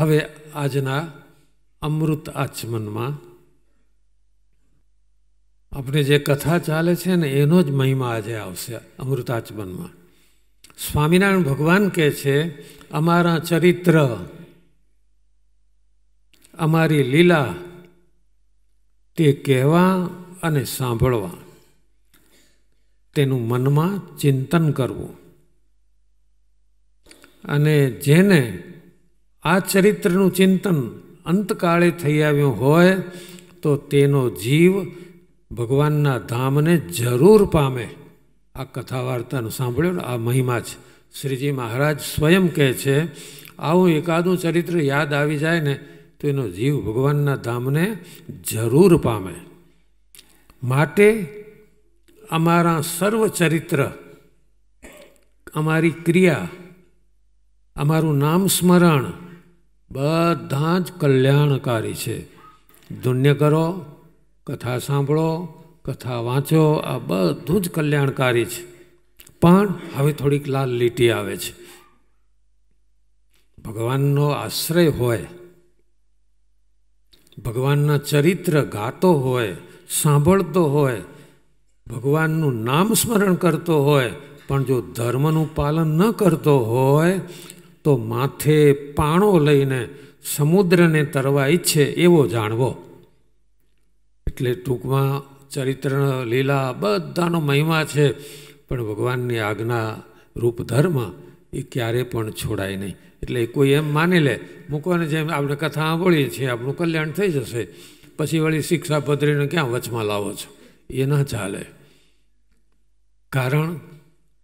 હવે આજના અમૃત આચમનમાં આપણે જે કથા ચાલે છે ને એનો જ મહિમા આજે આવશે અમૃતાચમનમાં સ્વામિનારાયણ ભગવાન કહે છે અમારા ચરિત્ર અમારી લીલા તે કહેવા અને સાંભળવા તેનું મનમાં ચિંતન કરવું અને જેને આ ચરિત્રનું ચિંતન અંતકાળે થઈ આવ્યું હોય તો તેનો જીવ ભગવાનના ધામને જરૂર પામે આ કથા વાર્તાનું સાંભળ્યું આ મહિમા છે શ્રીજી મહારાજ સ્વયં કહે છે આવું એકાદું ચરિત્ર યાદ આવી જાય ને તો એનો જીવ ભગવાનના ધામને જરૂર પામે માટે અમારા સર્વ ચરિત્ર અમારી ક્રિયા અમારું નામ સ્મરણ બધા જ કલ્યાણકારી છે ધુન્ય કરો કથા સાંભળો કથા વાંચો આ બધું જ કલ્યાણકારી છે પણ હવે થોડીક લાલ લીટી આવે છે ભગવાનનો આશ્રય હોય ભગવાનના ચરિત્ર ગાતો હોય સાંભળતો હોય ભગવાનનું નામ સ્મરણ કરતો હોય પણ જો ધર્મનું પાલન ન કરતો હોય તો માથે પાણો લઈને સમુદ્રને તરવા ઈચ્છે એવો જાણવો એટલે ટૂંકમાં ચરિત્ર લીલા બધાનો મહિમા છે પણ ભગવાનની આજ્ઞા રૂપ ધર્મ એ ક્યારે પણ છોડાય નહીં એટલે કોઈ એમ માની લે મૂકવાની જેમ આપણે કથા સાંભળીએ છીએ આપણું કલ્યાણ થઈ જશે પછી વળી શિક્ષા પધરીને ક્યાં વચમાં લાવો છો એ ના ચાલે કારણ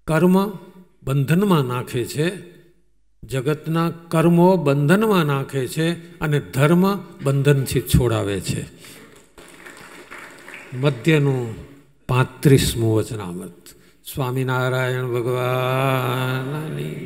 કર્મ બંધનમાં નાખે છે જગતના કર્મો બંધનમાં નાખે છે અને ધર્મ બંધનથી છોડાવે છે મધ્યનું પાંત્રીસમું વચનામૃત સ્વામિનારાયણ ભગવાનની